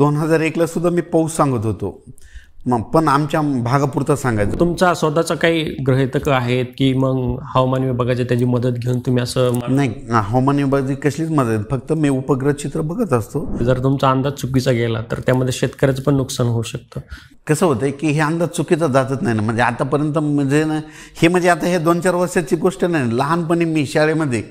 दोन हजार एकला सुद्धा मी पाऊस सांगत होतो मग पण आमच्या भागापुरता सांगायचं तुमचा स्वतःचा काही ग्रहितक आहेत की मग हवामान विभागाची त्याची मदत घेऊन तुम्ही असं नाही हवामान विभागाची कसलीच मदत फक्त मी उपग्रह चित्र बघत असतो जर तुमचा अंदाज चुकीचा गेला तर त्यामध्ये शेतकऱ्याचं पण नुकसान होऊ शकतं कसं होतं की हे अंदाज चुकीचा जातच नाही ना म्हणजे आतापर्यंत म्हणजे ना हे म्हणजे आता हे दोन चार वर्षाची गोष्ट नाही लहानपणी मी शाळेमध्ये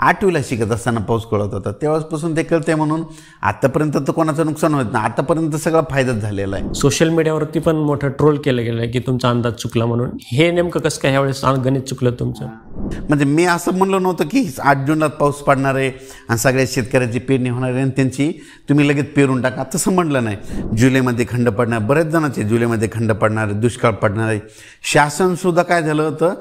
आठवीला शिकत असताना पाऊस कळत होता तेव्हापासून ते कळते म्हणून आतापर्यंत तर कोणाचं नुकसान होत नाही आतापर्यंत सगळा फायदाच झालेला आहे सोशल मीडियावरती पण मोठं ट्रोल केलं गेलं की तुमचा अंदाज चुकला म्हणून हे नेमकं कसं काय ह्यावेळेस गणित चुकलं तुमचं म्हणजे मी असं म्हणलो नव्हतं की आठ जूनला पाऊस पडणार आहे आणि सगळ्या शेतकऱ्याची पेरणी होणार आहे आणि त्यांची तुम्ही लगेच पेरून टाका तसं म्हणलं नाही जुलैमध्ये खंड पडणार बरेच जणांचे जुलैमध्ये खंड पडणार आहे दुष्काळ पडणार आहे शासनसुद्धा काय झालं होतं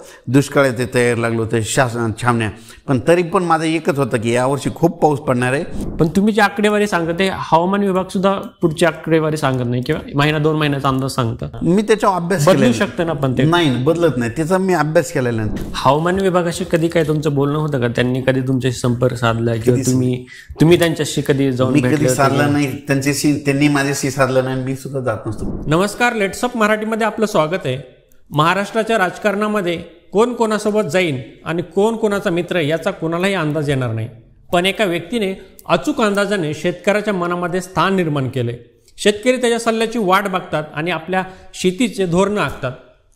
येथे तयार लागलं होतं शासन छावण्या पण तरी पण माझं एकच होतं की यावर्षी खूप पाऊस पडणार आहे पण तुम्ही जी आकडेवारी सांगत आहे हवामान विभाग सुद्धा पुढची आकडेवारी सांगत नाही किंवा महिना दोन महिन्याचा अंदाज सांगता मी त्याच्यावर अभ्यास बदलू शकतो ना पण नाही बदलत नाही त्याचा मी अभ्यास केलेला नाही हवामान विभागाशी कधी काय तुमचं बोलणं होतं का त्यांनी कधी तुमच्याशी संपर्क साधला किंवा तुम्ही तुम्ही त्यांच्याशी कधी जाऊन कधी साधला नाही त्यांच्याशी त्यांनी माझ्याशी साधलं नाही मी सुद्धा जात नसतो नमस्कार लेट्सअप मराठीमध्ये आपलं स्वागत आहे महाराष्ट्राच्या राजकारणामध्ये कोण कोणासोबत जाईन आणि कोण कोणाचा मित्र याचा कोणालाही अंदाज येणार नाही पण एका व्यक्तीने अचूक अंदाजाने शेतकऱ्याच्या मनामध्ये स्थान निर्माण केले शेतकरी त्याच्या सल्ल्याची वाट बघतात आणि आपल्या शेतीचे धोरणं आखतात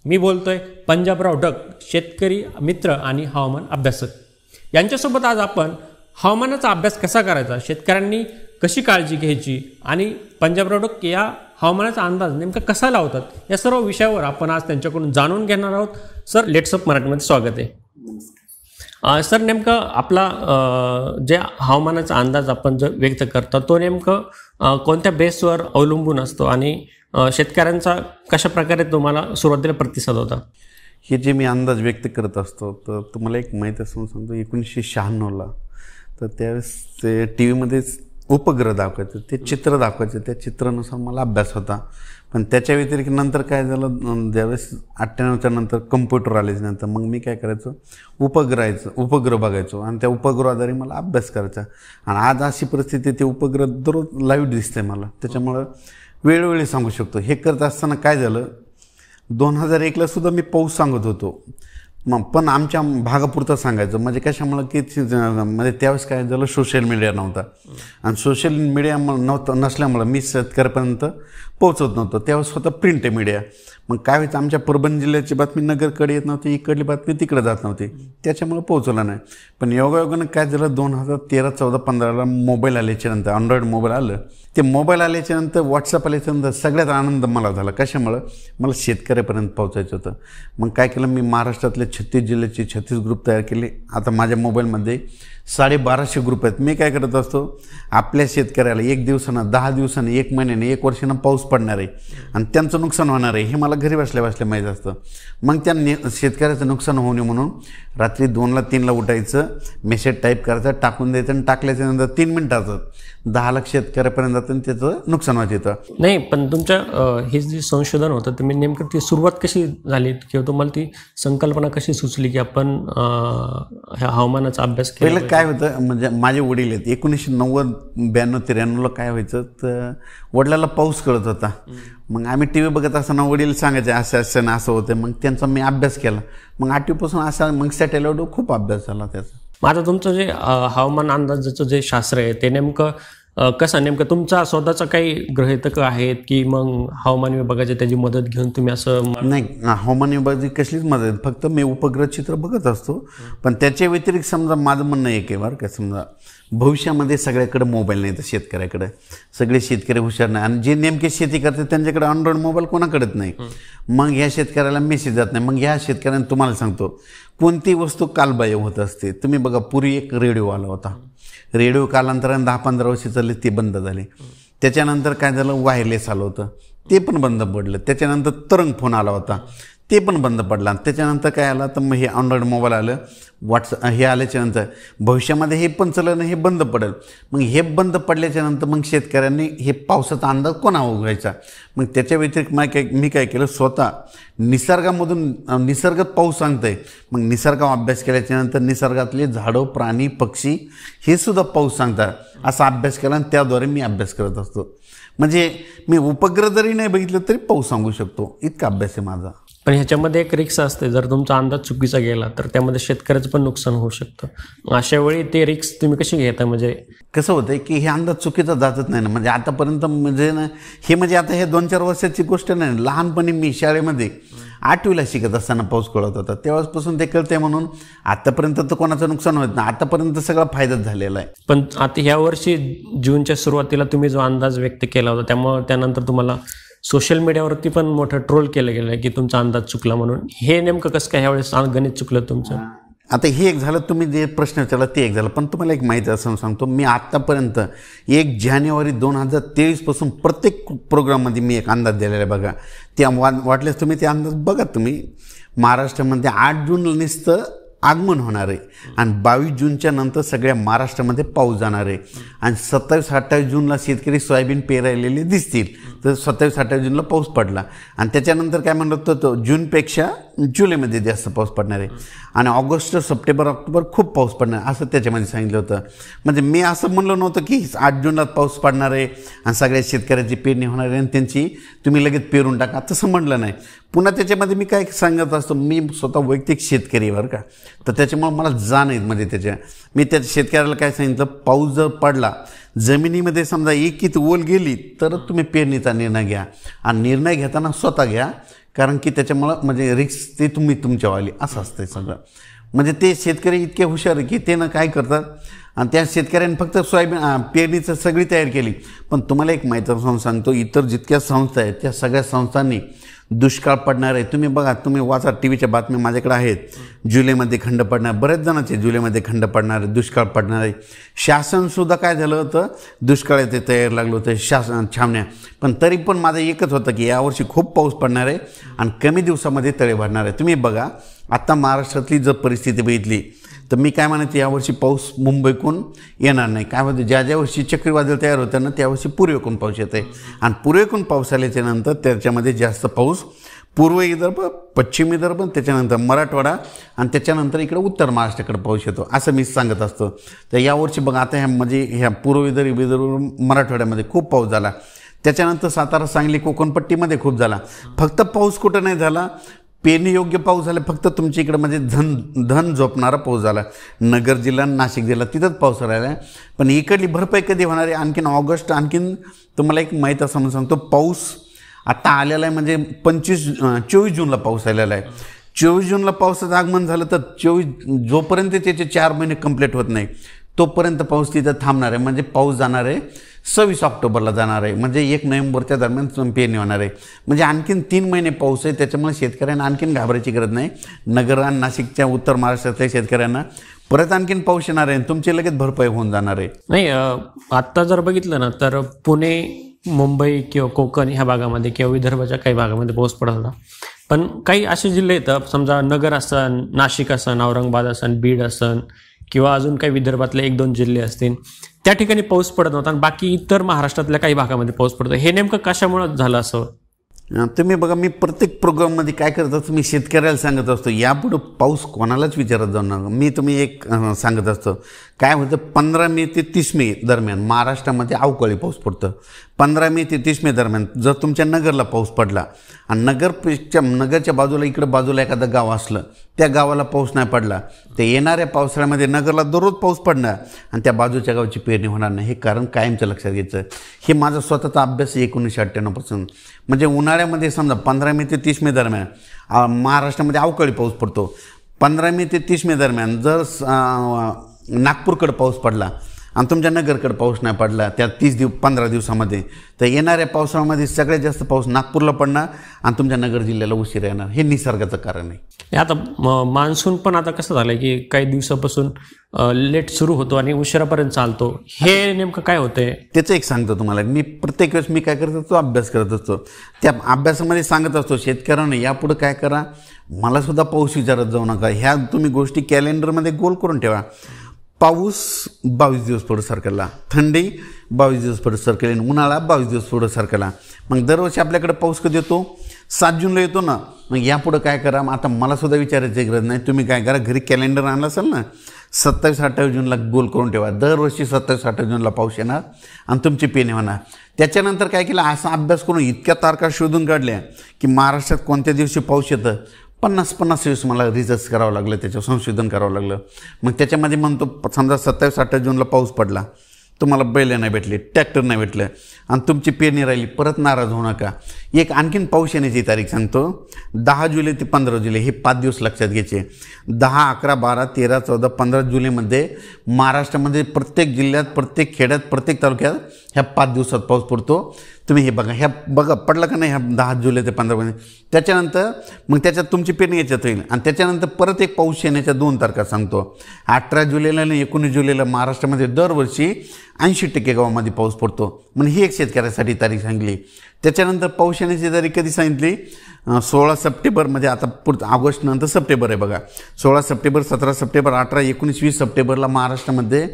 मी बोलतोय पंजाबराव डग शेतकरी मित्र आणि हवामान अभ्यासक यांच्यासोबत आज आपण हवामानाचा अभ्यास कसा करायचा शेतकऱ्यांनी कशी काळजी घ्यायची आणि पंजाबराव डग या हवामानाचा अंदाज नेमका कसा लावतात या सर्व विषयावर आपण आज त्यांच्याकडून जाणून घेणार आहोत सर लेट्स लेट्सअप मराठीमध्ये स्वागत आहे सर नेमकं आपला जे हवामानाचा अंदाज आपण जो व्यक्त करतो तो नेमकं कोणत्या बेसवर अवलंबून असतो आणि शेतकऱ्यांचा कशा प्रकारे तुम्हाला सुरुवातीला प्रतिसाद होता हे जे मी अंदाज व्यक्त करत असतो तर तुम्हाला एक माहीत असून सांगतो एकोणीसशे शहाण्णवला तर त्यावेळेस टी व्हीमध्येच उपग्रह दाखवायचं ते चित्र दाखवायचं त्या चित्रानुसार मला अभ्यास होता पण त्याच्या व्यतिरिक्त नंतर काय झालं ज्यावेळेस अठ्ठ्याण्णवच्या नंतर कम्प्युटर आले नंतर मग मी काय करायचो उपग्रहायचं उपग्रह बघायचो आणि त्या उपग्रहाद्वारे मला अभ्यास करायचा आणि आज अशी परिस्थिती ते उपग्रह दररोज लाईव्ह दिसते मला त्याच्यामुळं वेळोवेळी सांगू शकतो हे करत असताना काय झालं दोन हजार एकला सुद्धा मी पाऊस सांगत होतो मग पण आमच्या भागापुरतं सांगायचं म्हणजे कशामुळं की म्हणजे त्यावेळेस काय झालं सोशल मीडिया नव्हता आणि सोशल मीडियामुळं नव्हतं नसल्यामुळं मी शेतकऱ्यापर्यंत पोहोचत नव्हतं तेव्हा स्वतः प्रिंट मीडिया मग काय व्हायचं आमच्या परभणी जिल्ह्याची बातमी नगरकडे येत नव्हती इकडली बातमी तिकडे जात नव्हती त्याच्यामुळे पोहोचवला नाही पण योगायोगानं काय झालं दोन हजार तेरा चौदा पंधराला मोबाईल आल्याच्यानंतर अँड्रॉइड मोबाईल आलं ते मोबाईल आल्याच्यानंतर व्हॉट्सअप आल्याच्यानंतर सगळ्यात आनंद मला झाला कशामुळं मला शेतकऱ्यापर्यंत पोहोचायचं होतं मग काय केलं मी महाराष्ट्रातल्या छत्तीस जिल्ह्याचे छत्तीस ग्रुप तयार केले आता माझ्या मोबाईलमध्ये साडेबाराशे ग्रुप आहेत मी काय करत असतो आपल्या शेतकऱ्याला एक दिवसानं दहा दिवसानं एक महिन्याने एक वर्षानं पाऊस पडणार आहे आणि त्यांचं नुकसान होणार आहे हे मला घरी बसल्या बसल्या माहीत असतं मग ने शेतकऱ्याचं नुकसान होऊ नये म्हणून रात्री दोनला तीनला उठायचं मेसेज टाईप करायचं टाकून द्यायचं आणि टाकल्याच्या नंतर तीन मिनिटाचं दहा लाख शेतकऱ्यापर्यंत जातं त्याचं नुकसान होत येतं नाही पण तुमच्या हे जे संशोधन होतं मी नेमकं ती सुरुवात कशी झाली किंवा तुम्हाला ती संकल्पना कशी सुचली की आपण हवामानाचा अभ्यास केला काय होतं म्हणजे माझे वडील आहेत एकोणीसशे नव्वद ब्याण्णव त्र्याण्णवला काय व्हायचं तर वडिलाला पाऊस कळत होता मग आम्ही टी व्ही बघत असताना वडील सांगायचे असं असं असं होतं मग त्यांचा मी अभ्यास केला मग आठवीपासून असा मग सॅटेलाईट खूप अभ्यास झाला त्याचा माझं तुमचं जे हवामान अंदाजाचं जे शास्त्र आहे ते नेमकं कसा नेमका तुमचा स्वतःचा काही ग्रहितक आहेत की मग हवामान विभागाची त्याची मदत घेऊन तुम्ही असं नाही हवामान विभागाची कसलीच मदत फक्त मी उपग्रह चित्र बघत असतो पण त्याच्या व्यतिरिक्त समजा माझं म्हणणं एक आहे बरं का समजा भविष्यामध्ये सगळ्याकडे मोबाईल नाही तर शेतकऱ्याकडे सगळे शेतकरी हुशार नाही आणि जे नेमके शेती करतात त्यांच्याकडे अँड्रॉइड मोबाईल कोणाकडेच नाही मग ह्या शेतकऱ्याला मेसेज जात नाही मग ह्या शेतकऱ्याने तुम्हाला सांगतो कोणती वस्तू कालबाह्य होत असते तुम्ही बघा पूर्वी एक रेडिओ आला होता रेडिओ कालांतरानं दहा पंधरा वर्ष चालले ते बंद झाले त्याच्यानंतर काय झालं वायरलेस आलं होतं ते पण बंद पडलं त्याच्यानंतर तरंग फोन आला होता ते पण बंद पडला त्याच्यानंतर काय आलं तर मग हे अँड्रॉइड मोबाईल आलं व्हॉट्सअप हे आल्याच्यानंतर भविष्यामध्ये हे पण चलन हे बंद पडेल मग हे बंद पडल्याच्यानंतर मग शेतकऱ्यांनी हे पावसाचा अंदाज कोणा उघडायचा मग त्याच्या व्यतिरिक्त मग काय मी काय केलं स्वतः निसर्गामधून निसर्ग पाऊस सांगतंय आहे मग निसर्गावर अभ्यास केल्याच्यानंतर निसर्गातले झाडं प्राणी पक्षी हे सुद्धा पाऊस सांगतात असा अभ्यास केला आणि त्याद्वारे मी अभ्यास करत असतो म्हणजे मी उपग्रह जरी नाही बघितलं तरी पाऊस सांगू शकतो इतका अभ्यास आहे माझा पण ह्याच्यामध्ये एक रिक्स असते जर तुमचा अंदाज चुकीचा गेला तर त्यामध्ये शेतकऱ्याचं पण नुकसान होऊ शकतं अशा वेळी ते रिक्स तुम्ही कशी घेता म्हणजे कसं होतं की हे अंदाज चुकीचा जातच नाही ना म्हणजे आतापर्यंत म्हणजे ना हे म्हणजे आता हे दोन चार वर्षाची गोष्ट नाही लहानपणी मी शाळेमध्ये आठवीला शिकत असताना पाऊस कळत होता तेव्हापासून ते कळते म्हणून आतापर्यंत तर कोणाचं नुकसान होत नाही आतापर्यंत सगळा फायदाच झालेला आहे पण आता ह्या वर्षी जूनच्या सुरुवातीला तुम्ही जो अंदाज व्यक्त केला होता त्यामुळे त्यानंतर तुम्हाला सोशल मीडियावरती पण मोठं ट्रोल केलं गेलं की तुमचा अंदाज चुकला म्हणून हे नेमकं कसं काय यावेळेस गणित चुकलं तुमचं आता हे एक झालं तुम्ही जे प्रश्न विचारला ते एक झालं पण तुम्हाला एक माहिती असं सांगतो मी आत्तापर्यंत एक जानेवारी दोन हजार तेवीसपासून प्रत्येक प्रोग्राममध्ये मी एक अंदाज दिलेला आहे बघा ते वा वाटल्यास तुम्ही ते अंदाज बघा तुम्ही महाराष्ट्रामध्ये आठ जूनला निसतं आगमन होणार आहे आणि बावीस जूनच्या नंतर सगळ्या महाराष्ट्रामध्ये पाऊस जाणार आहे आणि सत्तावीस अठ्ठावीस जूनला शेतकरी सोयाबीन पेरायलेले दिसतील तर सत्तावीस अठ्ठावीस जूनला पाऊस पडला आणि त्याच्यानंतर काय म्हणत होतं जूनपेक्षा जुलैमध्ये जास्त पाऊस पडणार आहे आणि ऑगस्ट सप्टेंबर ऑक्टोबर खूप पाऊस पडणार असं त्याच्यामध्ये सांगितलं होतं म्हणजे मी असं म्हणलं नव्हतं की आठ जूनला पाऊस पडणार आहे आणि सगळ्या शेतकऱ्यांची पेरणी होणार आहे आणि त्यांची तुम्ही लगेच पेरून टाका तसं म्हणलं नाही पुन्हा त्याच्यामध्ये मी काय सांगत असतो मी स्वतः वैयक्तिक शेतकरी बरं का तर त्याच्यामुळं मला जाण आहेत म्हणजे त्याच्या मी त्या शेतकऱ्याला काय सांगितलं पाऊस जर पडला जमिनीमध्ये समजा एकीत ओल गेली तर तुम्ही पेरणीचा निर्णय घ्या आणि निर्णय घेताना स्वतः घ्या कारण की त्याच्यामुळं म्हणजे रिक्स ते तुम्ही तुमच्यावाली असं असतं सगळं म्हणजे ते शेतकरी इतके हुशार की ते ना काय करतात आणि त्या शेतकऱ्यांनी फक्त सोयाबीन पेरणीचं सगळी तयार केली पण तुम्हाला एक माहिती सांगतो इतर जितक्या संस्था आहेत त्या सगळ्या संस्थांनी दुष्काळ पडणार आहे तुम्ही बघा तुम्ही वाचा टी व्हीच्या बातम्या माझ्याकडे आहेत जुलैमध्ये खंड पडणार बरेच जणांचे जुलैमध्ये खंड पडणार आहे दुष्काळ पडणार आहे शासनसुद्धा काय झालं होतं दुष्काळ येथे तयार लागलं होतं शासन छावण्या पण तरी पण माझं एकच होतं की यावर्षी खूप पाऊस पडणार आहे आणि कमी दिवसामध्ये तळे भरणार आहे तुम्ही बघा आत्ता महाराष्ट्रातली जर परिस्थिती बघितली तर मी काय म्हणायचं यावर्षी पाऊस मुंबईकून येणार नाही काय म्हणतो ज्या ज्या वर्षी चक्रीवादळ तयार होतं ना त्यावर्षी पूर्वेकून पाऊस येत आहे आणि पूर्वेकून पाऊस आल्याच्या नंतर त्याच्यामध्ये जास्त पाऊस पूर्व विदर्भ पश्चिम विदर्भ त्याच्यानंतर मराठवाडा आणि त्याच्यानंतर इकडे उत्तर महाराष्ट्राकडे पाऊस येतो असं मी सांगत असतो तर यावर्षी बघा आता ह्या म्हणजे ह्या पूर्व विदर्भ विदर्भ मराठवाड्यामध्ये खूप पाऊस झाला त्याच्यानंतर सातारा सांगली कोकणपट्टीमध्ये खूप झाला फक्त पाऊस कुठं नाही झाला पेरणी योग्य पाऊस झाला फक्त तुमच्या इकडं म्हणजे धन धन झोपणारा पाऊस झाला नगर जिल्हा नाशिक जिल्हा तिथंच पाऊस राहिला पण इकडली भरपाई कधी होणार आहे आणखीन ऑगस्ट आणखीन तुम्हाला एक माहीत असं म्हणून सांगतो पाऊस आत्ता आलेला आहे म्हणजे पंचवीस चोवीस जूनला पाऊस आलेला आहे चोवीस जूनला पावसाचं आगमन झालं तर चोवीस जोपर्यंत त्याचे चार महिने कंप्लीट होत नाही तोपर्यंत पाऊस तिथं थांबणार आहे म्हणजे पाऊस जाणार आहे सव्वीस ऑक्टोबरला जाणार आहे म्हणजे एक नोव्हेंबरच्या दरम्यान पेरणी होणार आहे म्हणजे आणखीन तीन महिने पाऊस आहे त्याच्यामुळे शेतकऱ्यांना आणखीन घाबरायची गरज नाही आणि नाशिकच्या उत्तर महाराष्ट्रातल्या शेतकऱ्यांना परत आणखीन पाऊस येणार आहे तुमची लगेच भरपाई होऊन जाणार आहे नाही आत्ता जर बघितलं ना तर पुणे मुंबई किंवा कोकण ह्या भागामध्ये किंवा विदर्भाच्या काही भागामध्ये पाऊस पडत होता पण काही असे जिल्हे आहेत समजा नगर असन नाशिक असन औरंगाबाद असन बीड असन किंवा अजून काही विदर्भातले एक दोन जिल्हे असतील त्या ठिकाणी पाऊस पडत नव्हता आणि बाकी इतर महाराष्ट्रातल्या काही भागामध्ये पाऊस पडतो हे नेमकं कशामुळे झालं असं तुम्ही बघा मी प्रत्येक प्रोग्राममध्ये काय करत असतो मी शेतकऱ्याला सांगत असतो यापुढं पाऊस कोणालाच विचारत जाऊ नका मी तुम्ही एक सांगत असतो काय होतं पंधरा मे ते तीस मे दरम्यान महाराष्ट्रामध्ये अवकाळी पाऊस पडतं पंधरा मे ते तीस मे दरम्यान जर तुमच्या नगरला पाऊस पडला आणि नगरच्या नगरच्या बाजूला इकडं बाजूला एखादं गाव असलं त्या गावाला पाऊस नाही पडला तर येणाऱ्या पावसाळ्यामध्ये नगरला दररोज पाऊस पडणार आणि त्या बाजूच्या गावाची पेरणी होणार नाही हे कारण कायमचं लक्षात घ्यायचं हे माझा स्वतःचा अभ्यास एकोणीसशे अठ्ठ्याण्णवपासून म्हणजे उन्हाळ्यामध्ये समजा पंधरा मे ते तीस मे दरम्यान महाराष्ट्रामध्ये अवकाळी पाऊस पडतो पंधरा मे ते तीस मे दरम्यान जर नागपूरकडं पाऊस पडला आणि तुमच्या नगरकडं पाऊस नाही पडला त्या तीस दिव पंधरा दिवसामध्ये तर येणाऱ्या पावसामध्ये सगळ्यात जास्त पाऊस नागपूरला पडणार आणि तुमच्या नगर जिल्ह्याला उशीर येणार हे निसर्गाचं कारण आहे आता मान्सून पण आता कसं झालं की काही दिवसापासून लेट सुरू होतो आणि उशिरापर्यंत चालतो हे नेमकं काय होतंय त्याचं एक सांगतो तुम्हाला मी प्रत्येक वेळेस मी काय करत असतो अभ्यास करत असतो त्या अभ्यासामध्ये सांगत असतो शेतकऱ्यांना यापुढे काय करा मला सुद्धा पाऊस विचारत जाऊ नका ह्या तुम्ही गोष्टी कॅलेंडरमध्ये गोल करून ठेवा पाऊस बावीस दिवस पुढे सरकला थंडी बावीस दिवस पुढे सरकली आणि उन्हाळा बावीस दिवस पुढे सरकला मग दरवर्षी आपल्याकडे पाऊस कधी येतो सात जूनला येतो ना मग यापुढं काय करा मग आता मला सुद्धा विचारायची गरज नाही तुम्ही काय करा घरी कॅलेंडर आणला असेल ना सत्तावीस अठ्ठावीस जूनला गोल करून ठेवा दरवर्षी सत्तावीस अठ्ठावीस जूनला पाऊस येणार आणि तुमची पेने होणार त्याच्यानंतर काय केलं असा अभ्यास करून इतक्या तारखा शोधून काढल्या की महाराष्ट्रात कोणत्या दिवशी पाऊस येतं पन्नास पन्नास दिवस मला रिसर्च करावं लागलं त्याच्यावर संशोधन करावं लागलं मग त्याच्यामध्ये म्हणतो समजा सत्तावीस अठ्ठावीस जूनला पाऊस पडला तुम्हाला बैल नाही भेटले ट्रॅक्टर नाही भेटलं आणि तुमची पेरणी राहिली परत नाराज होऊ नका एक आणखीन पाऊस येण्याची तारीख सांगतो दहा जुलै ते पंधरा जुलै हे पाच दिवस लक्षात घ्यायचे दहा अकरा बारा तेरा चौदा पंधरा जुलैमध्ये महाराष्ट्रामध्ये प्रत्येक जिल्ह्यात प्रत्येक खेड्यात प्रत्येक तालुक्यात ह्या पाच दिवसात पाऊस पडतो तुम्ही हे बघा ह्या बघा पडलं का नाही ह्या दहा जुलै ते पंधरा महिने त्याच्यानंतर मग त्याच्यात तुमची पेरणी याच्यात होईल आणि त्याच्यानंतर परत एक पाऊस येण्याच्या दोन तारखा सांगतो अठरा जुलैला आणि एकोणीस जुलैला महाराष्ट्रामध्ये दरवर्षी ऐंशी टक्के गावामध्ये पाऊस पडतो म्हणजे ही एक शेतकऱ्यासाठी तारीख सांगली त्याच्यानंतर पाऊस येण्याची तारीख कधी सांगितली सोळा सप्टेंबर म्हणजे आता पुढ ऑगस्ट नंतर सप्टेंबर आहे बघा सोळा सप्टेंबर सतरा सप्टेंबर अठरा एकोणीस वीस सप्टेंबरला महाराष्ट्रामध्ये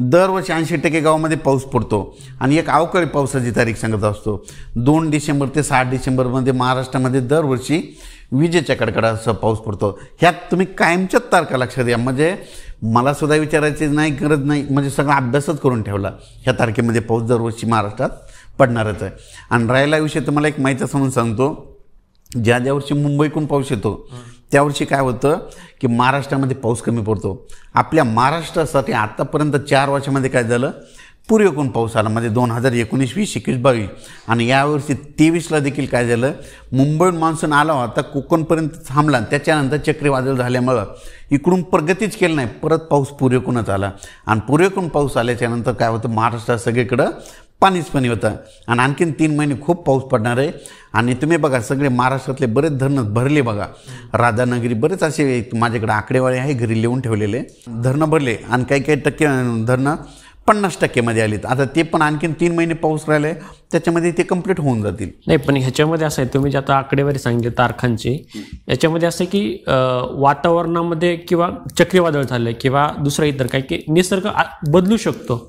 दरवर्षी ऐंशी टक्के गावामध्ये पाऊस पडतो आणि एक अवकाळी पावसाची तारीख सांगत असतो दोन डिसेंबर ते सात डिसेंबरमध्ये महाराष्ट्रामध्ये दरवर्षी विजेच्या कडकडासह पाऊस पडतो ह्यात तुम्ही कायमच्याच तारखा लक्षात या म्हणजे मला सुद्धा विचारायची नाही गरज नाही म्हणजे सगळा अभ्यासच करून ठेवला ह्या तारखेमध्ये पाऊस दरवर्षी महाराष्ट्रात पडणारच आहे आणि राहिला विषय तुम्हाला एक माहिती म्हणून सांगतो ज्या ज्या वर्षी मुंबईकडून पाऊस येतो त्यावर्षी काय होतं की महाराष्ट्रामध्ये पाऊस कमी पडतो आपल्या महाराष्ट्रासाठी आत्तापर्यंत चार वर्षामध्ये काय झालं कोण पाऊस आला म्हणजे दोन हजार एकोणीस वीस एकवीस बावीस आणि यावर्षी तेवीसला देखील काय झालं मुंबई मान्सून आला होता कोकणपर्यंत थांबला त्याच्यानंतर चक्रीवादळ झाल्यामुळं इकडून प्रगतीच केलं नाही परत पाऊस पूर्वेकूनच आला आणि पुरेकून पाऊस आल्याच्यानंतर काय होतं महाराष्ट्रात सगळीकडं पाणीच पाणी होतं आणि आणखीन तीन महिने खूप पाऊस पडणार आहे आणि तुम्ही बघा सगळे महाराष्ट्रातले बरेच धरणं भरले बघा राधानगरी बरेच असे माझ्याकडे आकडेवारी आहे घरी लिहून ठेवलेले धरणं भरले आणि काही काही टक्के धरणं पन्नास टक्केमध्ये आली आता ते पण आणखीन तीन महिने पाऊस राहिले त्याच्यामध्ये ते कंप्लीट होऊन जातील नाही पण ह्याच्यामध्ये असं आहे तुम्ही जे आता आकडेवारी सांगितले तारखांची याच्यामध्ये असं आहे की वातावरणामध्ये किंवा चक्रीवादळ झालं किंवा दुसरं इतर काही की निसर्ग बदलू शकतो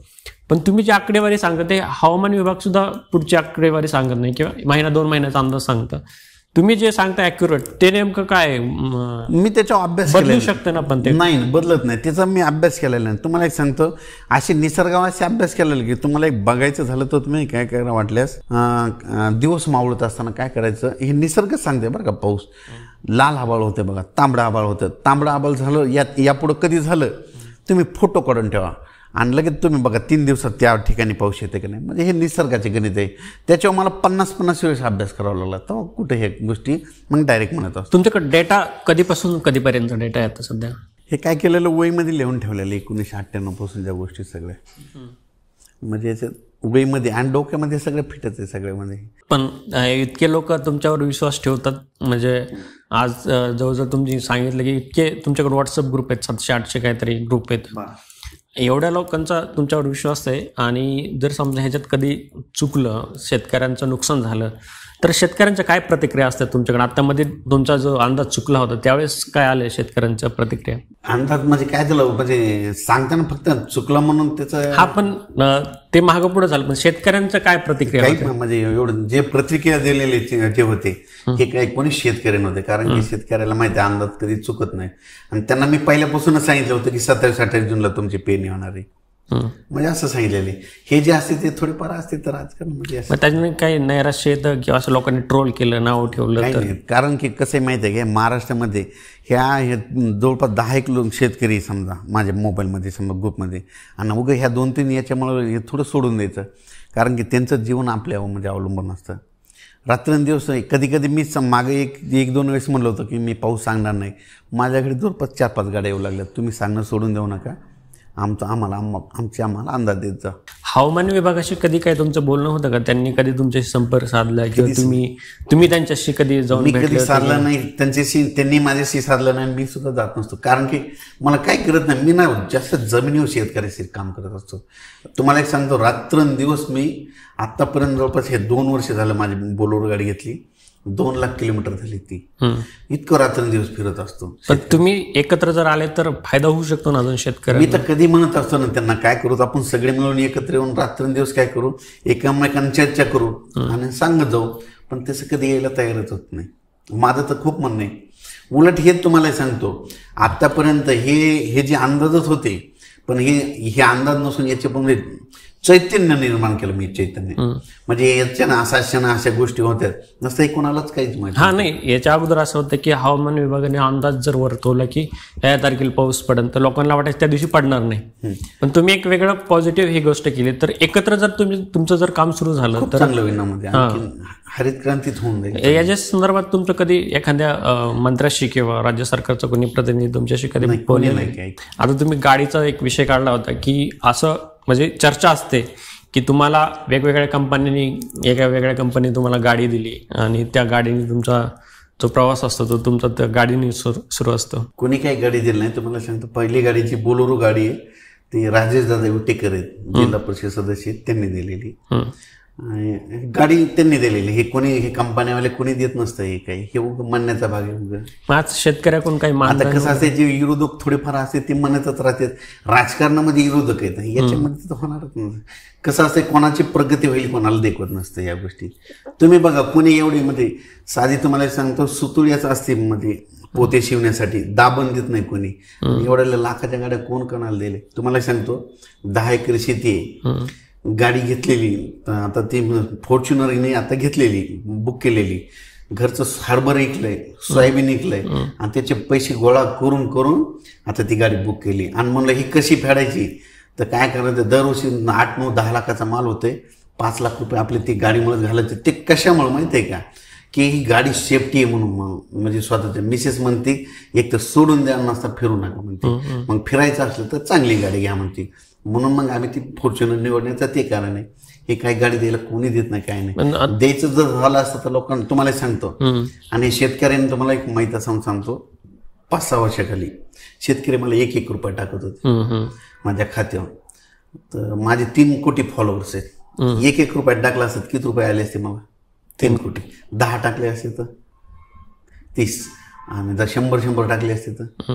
पण तुम्ही जे आकडेवारी सांगत ते हवामान विभाग सुद्धा पुढची आकडेवारी सांगत नाही किंवा महिना दोन महिन्याचा अंदाज सांगतं तुम्ही जे सांगता अॅक्युरेट ते नेमकं काय मी त्याचा अभ्यास बदलू शकतो ना पण ते नाही बदलत नाही त्याचा मी अभ्यास केलेला नाही तुम्हाला एक सांगतो असे निसर्गावाशी अभ्यास केलेला की तुम्हाला एक बघायचं झालं तर तुम्ही काय करायला वाटल्यास दिवस मावळत असताना काय करायचं हे निसर्गच सांगते बरं का पाऊस लाल आबाळ होते बघा तांबडा आबाळ होतं तांबडा आबाळ झालं या यापुढं कधी झालं तुम्ही फोटो काढून ठेवा आणि लगेच तुम्ही बघा तीन दिवसात त्या ठिकाणी पाऊस येते की नाही म्हणजे हे निसर्गाचे गणित आहे त्याच्यावर मला पन्नास पन्नास वेळेस अभ्यास करावा लागला कुठे हे गोष्टी मग डायरेक्ट म्हणत असतो तुमच्याकडे डेटा कधीपासून कधीपर्यंत डेटा येतो सध्या हे काय केलेलं मध्ये लिहून ठेवलेलं एकोणीसशे पासून ज्या गोष्टी सगळ्या म्हणजे याच्यात मध्ये आणि डोक्यामध्ये सगळे फिटत आहे सगळ्यामध्ये पण इतके लोक तुमच्यावर विश्वास ठेवतात म्हणजे आज जवळजवळ तुम्ही सांगितलं की इतके तुमच्याकडे व्हॉट्सअप ग्रुप आहेत सातशे आठशे काहीतरी ग्रुप आहेत एवढ्या लोकांचा तुमच्यावर विश्वास आहे आणि जर समजा ह्याच्यात कधी चुकलं शेतकऱ्यांचं नुकसान झालं तर शेतकऱ्यांच्या काय प्रतिक्रिया असतात तुमच्याकडे आता मध्ये तुमचा जो अंदाज चुकला होता त्यावेळेस काय आले शेतकऱ्यांच्या प्रतिक्रिया अंदाज म्हणजे काय झालं म्हणजे सांगताना फक्त चुकला म्हणून त्याचं हा पण ते महाग पुढे झालं पण शेतकऱ्यांचं काय प्रतिक्रिया म्हणजे एवढं जे प्रतिक्रिया दिलेले जे होते हे काही कोणी शेतकरी नव्हते कारण की शेतकऱ्याला माहिती अंदाज कधी चुकत नाही आणि त्यांना मी पहिल्यापासूनच सांगितलं होतं की सत्तावीस अठ्ठावीस जूनला तुमची पेरणी होणार आहे म्हणजे असं सांगितलेले हे जे असते ते थोडेफार असते तर आजकाल म्हणजे त्याच्याने काही नैराश्य येतं किंवा असं लोकांनी ट्रोल केलं नाव ठेवलं कारण की कसं माहिती आहे की महाराष्ट्रामध्ये ह्या हे जवळपास दहा एक लोक शेतकरी समजा माझ्या मोबाईलमध्ये समजा ग्रुपमध्ये आणि उगं ह्या दोन तीन याच्यामुळे हे थोडं सोडून द्यायचं कारण की त्यांचं जीवन आपल्या म्हणजे अवलंबून असतं रात्रंदिवस कधी कधी मी मागे एक एक दोन वेळेस म्हणलं होतं की मी पाऊस सांगणार नाही माझ्याकडे जवळपास चार पाच गाड्या येऊ लागल्या तुम्ही सांगणं सोडून देऊ नका आमचं आम्हाला आमची आम्हाला अंदाज देत जा हवामान विभागाशी कधी काय तुमचं बोलणं होतं का त्यांनी कधी तुमच्याशी संपर्क साधला किंवा तुम्ही तुम्ही त्यांच्याशी कधी जाऊन कधी साधला नाही त्यांच्याशी त्यांनी माझ्याशी साधला नाही मी सुद्धा जात नसतो कारण की मला काय करत नाही मी ना जास्त जमिनीवर शेतकऱ्याशी काम करत असतो तुम्हाला एक सांगतो रात्रंदिवस मी आतापर्यंत जवळपास हे दोन वर्ष झालं माझी बोलोर गाडी घेतली दोन लाख किलोमीटर झाली ती इतकं रात्रंदिवस फिरत असतो तुम्ही एकत्र जर आले तर फायदा होऊ शकतो ना अजून शेतकरी मी तर कधी म्हणत असतो ना त्यांना काय करू आपण सगळे मिळून एकत्र येऊन रात्रंदिवस काय करू एकमेकांच्या चर्चा करू आणि सांगत जाऊ पण तसं कधी यायला तयारच होत नाही माझं तर खूप म्हणणं आहे उलट हे तुम्हाला सांगतो आतापर्यंत हे हे जे अंदाजच होते पण हे हे अंदाज नसून याचे पण चैतन्य निर्माण केलं मी चैतन्य म्हणजे याच्या ना अशा गोष्टी होत्या नसतं कोणालाच काहीच माहिती हा नाही याच्या अगोदर असं होतं की हवामान विभागाने अंदाज जर वर्तवला की या तारखेला पाऊस पडेल तर लोकांना वाटायचं त्या दिवशी पडणार नाही पण तुम्ही एक वेगळं पॉझिटिव्ह ही गोष्ट केली तर एकत्र जर तुम्ही तुमचं जर काम सुरू झालं तर चांगलं हरित क्रांतीत होऊन जाईल याच्या संदर्भात तुमचं कधी एखाद्या मंत्र्याशी किंवा राज्य सरकारचं कोणी प्रतिनिधी तुमच्याशी कधी नाही आता तुम्ही गाडीचा एक विषय काढला होता की असं म्हणजे चर्चा असते की तुम्हाला वेगवेगळ्या कंपन्यांनी एका वेगळ्या कंपनीने तुम्हाला गाडी दिली आणि त्या गाडीने तुमचा जो प्रवास असतो तो तुमचा त्या गाडीने सुरू असतो कोणी काही गाडी दिली नाही तुम्हाला सांगतो पहिली गाडीची बोलोरू गाडी आहे ती राजेश दादा टेकर आहेत जिल्हा परिषद सदस्य त्यांनी दिलेली आणि गाडी त्यांनी दिलेली हे कोणी हे कंपन्यावाले कोणी देत नसतं हे काही हे म्हणण्याचा भाग आहे पाच शेतकऱ्याकडून काही आता कसं असते जे विरोधक थोडेफार असते ते म्हणतच राहते राजकारणामध्ये म्हणजे विरोधक आहेत याच्यामध्ये तर होणारच नसतं कसं असते कोणाची प्रगती होईल कोणाला देखवत नसतं या गोष्टी तुम्ही बघा कोणी एवढी मध्ये म्हणजे, साधी तुम्हाला सांगतो सुतुळ्याच असते मध्ये म्हणजे, पोते शिवण्यासाठी दाबण देत नाही कोणी एवढ्या लाखाच्या गाड्या कोण कोणाला दिले तुम्हाला सांगतो दहा एकर शेती आहे गाडी घेतलेली आता ती फॉर्च्युनरने आता घेतलेली बुक केलेली घरचं हार्बर ऐकलंय सोयाबीन ऐकलंय आणि त्याचे पैसे गोळा करून करून आता ती गाडी बुक केली आणि म्हणलं ही कशी फेडायची तर काय करायचं दरवर्षी आठ नऊ दहा लाखाचा माल होतोय पाच लाख रुपये आपले ती गाडीमुळे घालायचे ते कशामुळे माहितीये आहे का की ही गाडी सेफ्टी आहे म्हणून म्हणजे स्वतःच्या मिसेस म्हणते एक तर सोडून द्या नसता फिरू नका म्हणते मग फिरायचं असलं तर चांगली गाडी घ्या म्हणते म्हणून मग आम्ही ती फॉर्च्युनर निवडण्याचं ते कारण आहे हे काही गाडी द्यायला कोणी देत नाही काय नाही द्यायचं जर झालं असतं तर लोकांना तुम्हाला सांगतो आणि शेतकऱ्यांनी तुम्हाला एक माहिती असून सांगतो पाच सहा वर्षाखाली शेतकरी मला एक एक रुपये टाकत होते माझ्या खात्यावर तर माझे तीन कोटी फॉलोअर्स आहेत एक एक रुपयात टाकला असत किती रुपये आले असते मला तीन कोटी दहा टाकले असते तर तीस आणि जर शंभर शंभर टाकले असते तर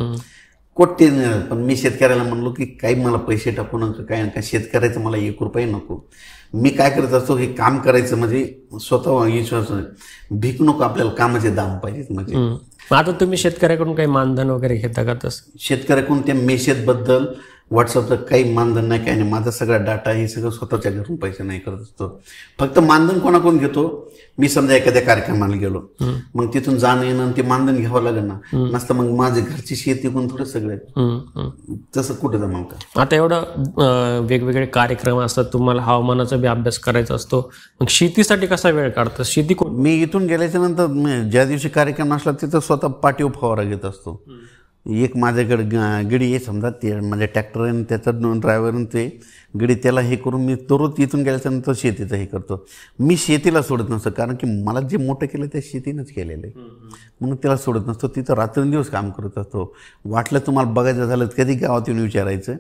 कोट्य पण मी शेतकऱ्याला म्हणलो की काही मला पैसे टाकू नका काय नका शेतकऱ्याचं मला एक रुपये नको मी काय करत असतो हे काम करायचं म्हणजे स्वतः विश्वास भीक नको आपल्याला कामाचे दाम पाहिजेत म्हणजे आता तुम्ही शेतकऱ्याकडून काही मानधन वगैरे घेता का तसं शेतकऱ्याकडून त्या मेशेतबद्दल व्हॉट्सअपचं काही मानधन नाही काही नाही माझा सगळा डाटा हे सगळं स्वतःच्या घरून पैसे नाही करत असतो फक्त मानधन कोणाकडून घेतो मी समजा एखाद्या कार्यक्रमाला गेलो मग तिथून जाणं येणं ते मानधन घ्यावं लागेल ना नसतं मग माझे घरची शेती कोण थोडं सगळे तसं कुठं जमाव आता एवढं वेगवेगळे कार्यक्रम असतात तुम्हाला हवामानाचा बी अभ्यास करायचा असतो मग शेतीसाठी कसा वेळ काढतो शेती कोण मी इथून गेल्याच्या नंतर ज्या दिवशी कार्यक्रम असला तिथं स्वतः पाठीव फवारा घेत असतो एक माझ्याकडे गडी आहे समजा ते म्हणजे आहे त्याचं दोन ते गडी त्याला हे करून मी इथून तिथून गेल्याच्यानंतर शेतीचं हे करतो मी शेतीला सोडत नसतो कारण की मला जे मोठं केलं ते शेतीनंच केलेलं आहे म्हणून त्याला सोडत नसतो तिथं रात्रंदिवस काम करत असतो वाटलं तुम्हाला बघायचं झालं कधी गावात येऊन विचारायचं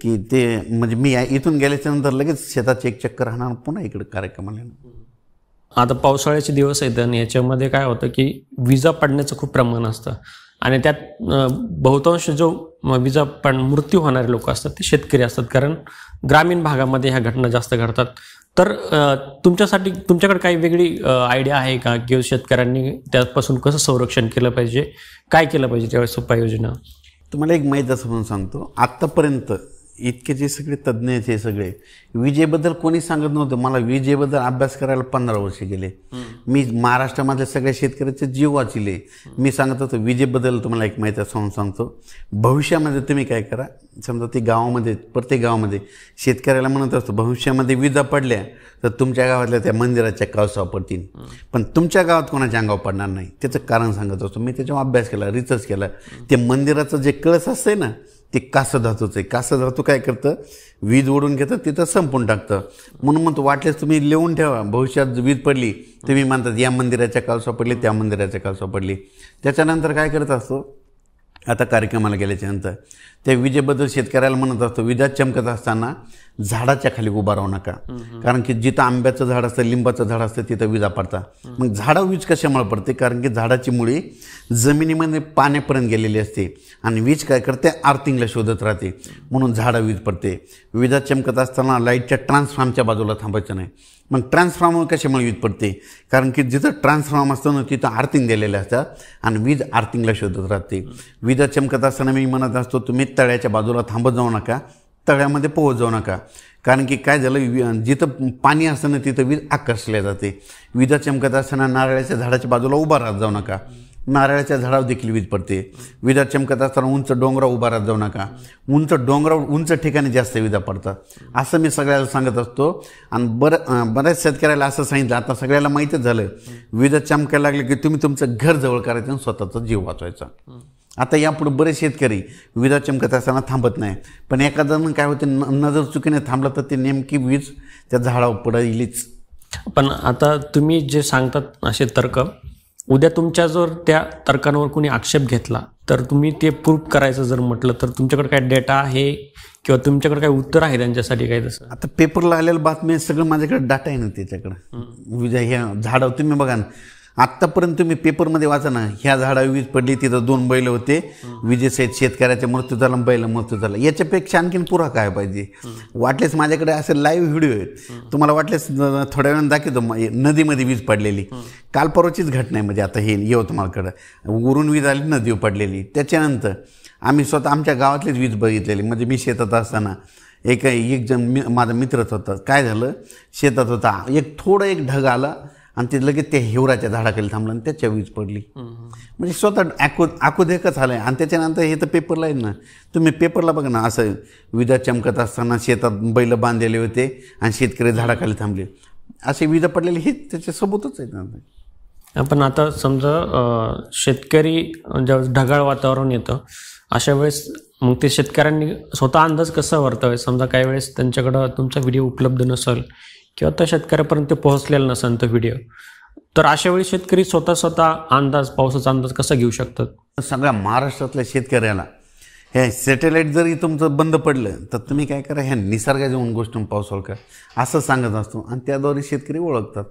की ते म्हणजे मी इथून गेल्याच्यानंतर लगेच शेताचे एक चक्कर राहणार पुन्हा इकडे कार्यक्रमाला आता पावसाळ्याचे दिवस आहेत आणि याच्यामध्ये काय होतं की विजा पडण्याचं खूप प्रमाण असतं आणि त्यात बहुतांश जो विजा पण मृत्यू होणारे लोक असतात ते शेतकरी असतात कारण ग्रामीण भागामध्ये ह्या घटना जास्त घडतात तर तुमच्यासाठी तुमच्याकडे काही वेगळी आयडिया आहे का की शेतकऱ्यांनी त्यापासून कसं संरक्षण केलं पाहिजे काय केलं पाहिजे त्यावेळेस उपाययोजना तुम्हाला एक माहीत असं म्हणून सांगतो आत्तापर्यंत इतके जे सगळे तज्ज्ञ आहेत हे सगळे विजेबद्दल कोणी सांगत नव्हतं मला विजेबद्दल अभ्यास करायला पंधरा वर्ष गेले मी महाराष्ट्रामधल्या सगळ्या शेतकऱ्याचे जीव वाचिले मी सांगत होतो विजेबद्दल तुम्हाला एक माहिती सांगून सांगतो भविष्यामध्ये तुम्ही काय करा समजा ते गावामध्ये प्रत्येक गावामध्ये शेतकऱ्याला म्हणत असतो भविष्यामध्ये विजा पडल्या तर तुमच्या गावातल्या त्या मंदिराच्या कावसा पडतील पण तुमच्या गावात कोणाच्या अंगावर पडणार नाही त्याचं कारण सांगत असतो मी त्याच्यावर अभ्यास केला रिसर्च केला ते मंदिराचं जे कळस असते ना ते धातूचं आहे धातू काय करतं वीज ओढून घेतं तिथं संपून टाकतं म्हणून म्हणतो वाटल्यास तुम्ही लिहून ठेवा भविष्यात वीज पडली तुम्ही म्हणतात या मंदिराच्या काल सापडली त्या मंदिराच्या काल सापडली त्याच्यानंतर काय करत असतो आता कार्यक्रमाला गेल्याच्यानंतर नंतर त्या विजेबद्दल शेतकऱ्याला म्हणत असतो विजा चमकत असताना झाडाच्या खाली उभा राहू नका कारण की जिथं आंब्याचं झाड असतं लिंबाचं झाड असतं तिथं विजा पडतात मग झाडा वीज कशामुळे पडते कारण की झाडाची मुळी जमिनीमध्ये पाण्यापर्यंत गेलेली असते आणि वीज काय करते आर्थिंगला शोधत राहते म्हणून झाडा वीज पडते विजा चमकत असताना लाईटच्या ट्रान्सफॉर्मच्या बाजूला थांबायचं नाही मग ट्रान्सफॉर्मर कशामुळे वीज पडते कारण की जिथं ट्रान्सफॉर्म असतं ना तिथं आर्थिंग दिलेले असतात आणि वीज आर्थिंगला शोधत राहते विजा चमकत असताना मी म्हणत असतो तुम्ही तळ्याच्या बाजूला थांबत जाऊ नका तळ्यामध्ये पोहोच जाऊ नका कारण की काय झालं वि जिथं पाणी असताना तिथं वीज आकर्षल्या जाते विजा चमकत असताना नारळाच्या झाडाच्या बाजूला उभा राहत जाऊ नका नारळाच्या झाडावर देखील वीज पडते विजा चमकत असताना उंच डोंगरावर उभा राहत जाऊ नका उंच डोंगरावर उंच ठिकाणी जास्त विजा पडतात असं मी सगळ्याला सांगत असतो आणि बरं बऱ्याच शेतकऱ्याला असं सांगितलं आता सगळ्याला माहीतच झालं विजा चमकायला लागलं की तुम्ही तुमचं घर जवळ करायचं आणि स्वतःचा जीव वाचवायचा आता यापुढे बरेच शेतकरी विजा चमकत असताना थांबत नाही पण एखादं काय होते नजर चुकीने थांबलं तर ते नेमकी वीज त्या झाडावर पडलीच पण आता तुम्ही जे सांगतात असे तर्क उद्या तुमच्या जर त्या तर्कांवर कोणी आक्षेप घेतला तर तुम्ही ते प्रूफ करायचं जर म्हटलं तर तुमच्याकडे काय डेटा आहे किंवा तुमच्याकडे काय उत्तर आहे त्यांच्यासाठी काय तसं आता पेपरला आलेल्या बातम्या सगळं माझ्याकडे डाटा आहे ना त्याच्याकडं उद्या ह्या झाडावर तुम्ही बघा ना आत्तापर्यंत तुम्ही पेपरमध्ये वाचा ना ह्या झाडावर वीज पडली तिथं दोन बैल होते विजेसाहेब शेतकऱ्याचा मृत्यू झाला बैल मृत्यू झाला याच्यापेक्षा आणखीन पुरा काय पाहिजे वाटलेस माझ्याकडे असे लाईव्ह व्हिडिओ आहेत तुम्हाला वाटलेस थोड्या वेळानं दाखवतो नदीमध्ये वीज पडलेली काल परवाचीच घटना आहे म्हणजे आता हे यवतमाळकडं उरून वीज आली नदी पडलेली त्याच्यानंतर आम्ही स्वतः आमच्या गावातलीच वीज बघितलेली म्हणजे मी शेतात असताना एक एक जण मी माझा मित्रच होता काय झालं शेतात होता एक थोडं एक ढग आला आणि ते लगेच ते हिवराच्या झाडाखाली थांबलं आणि त्याच्या वीज पडली म्हणजे स्वतः आखो आखोदेखच आलं आणि त्याच्यानंतर हे तर पेपरला आहे ना तुम्ही पेपरला बघा ना असं विजा चमकत असताना शेतात बैल बांधलेले होते आणि शेतकरी झाडाखाली थांबले असे विजा पडलेले हे सोबतच आहेत ना आपण आता समजा शेतकरी ज्यावेळेस ढगाळ वातावरण येतं अशा वेळेस मग ते शेतकऱ्यांनी स्वतः अंदाज कसा वर्तावे समजा काही वेळेस त्यांच्याकडं तुमचा व्हिडिओ उपलब्ध नसेल किंवा त्या शेतकऱ्यापर्यंत पोहोचलेला नसेल तो व्हिडिओ तर अशा वेळी शेतकरी स्वतः स्वतः अंदाज पावसाचा अंदाज कसा घेऊ शकतात सगळ्या महाराष्ट्रातल्या शेतकऱ्याला हे सॅटेलाईट जरी तुमचं बंद पडलं तर तुम्ही काय करा ह्या निसर्गाच्या होऊन गोष्टी पाऊस का असं सांगत असतो आणि त्याद्वारे शेतकरी ओळखतात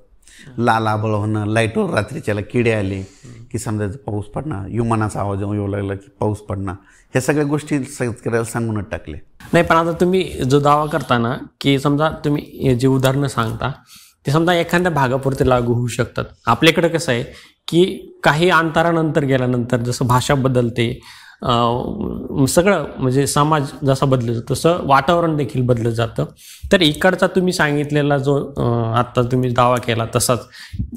लाला होणं लाईटवर रात्रीच्याला किडे आले की समजा पाऊस पडणार युमानाचा आवाज येऊ लागला की पाऊस पडणार ह्या सगळ्या गोष्टी शेतकऱ्याला सांगूनच टाकले नाही पण आता तुम्ही जो दावा करताना की समजा तुम्ही जे उदाहरणं सांगता ते समजा एखाद्या भागापुरते लागू होऊ शकतात आपल्याकडे कसं आहे की काही अंतरानंतर गेल्यानंतर जसं भाषा बदलते सगळं म्हणजे समाज जसा जातो तसं वातावरण देखील बदलत जातं तर इकडचा तुम्ही सांगितलेला जो आत्ता तुम्ही दावा केला तसाच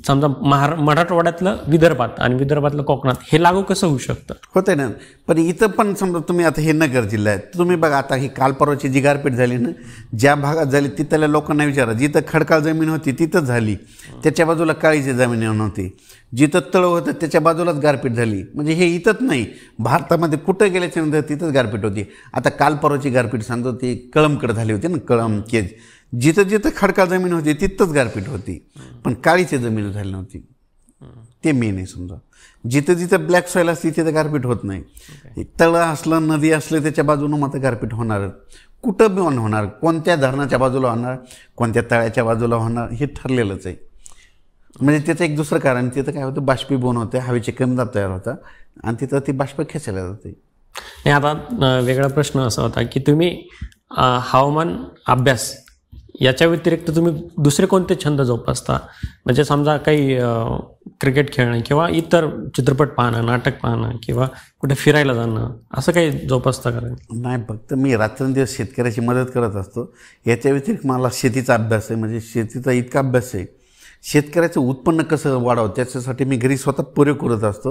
समजा महारा मराठवाड्यातलं विदर्भात आणि विदर्भातलं कोकणात हे लागू कसं होऊ शकतं होते ना पण इथं पण समजा तुम्ही आता हे नगर जिल्हा आहे तुम्ही बघा आता ही कालपर्वाची जी गारपीट झाली ना ज्या भागात झाली तिथल्या लोकांना विचारा जिथं खडकाळ जमीन होती तिथंच झाली त्याच्या बाजूला काळीची जमीन नव्हती जिथं तळ होतं त्याच्या बाजूलाच गारपीट झाली म्हणजे हे इथंच नाही भारतामध्ये गारपीटमध्ये कुठं गेल्याच्या नंतर तिथंच गारपीट होती आता काल गारपीट सांगतो ती कळमकड झाली होती ना कळम केज जिथं जिथं खडका जमीन होती तिथंच गारपीट होती पण काळीची जमीन झाली नव्हती ते मेन आहे समजा जिथं जिथं ब्लॅक सॉईल असते तिथं गारपीट होत नाही तळ असलं नदी असलं त्याच्या बाजूनं मात्र गारपीट होणार कुठं बी होणार कोणत्या धरणाच्या बाजूला होणार कोणत्या तळ्याच्या बाजूला होणार हे ठरलेलंच आहे म्हणजे त्याचं एक दुसरं कारण तिथं काय होतं बाष्पीभवन होते हवेचे कमदाब तयार होता आणि तिथं ती बाष्प खेचल्या जाते नाही आता वेगळा प्रश्न असा होता की तुम्ही हवामान अभ्यास याच्या व्यतिरिक्त तुम्ही दुसरे कोणते छंद जोपासता म्हणजे समजा काही क्रिकेट खेळणं किंवा इतर चित्रपट पाहणं नाटक पाहणं किंवा कुठे फिरायला जाणं असं काही जोपासता का नाही फक्त मी रात्रंदिवस शेतकऱ्याची मदत करत असतो याच्या व्यतिरिक्त मला शेतीचा अभ्यास आहे म्हणजे शेतीचा इतका अभ्यास आहे शेतकऱ्याचं उत्पन्न कसं वाढावं त्याच्यासाठी मी घरी स्वतः प्रयोग करत असतो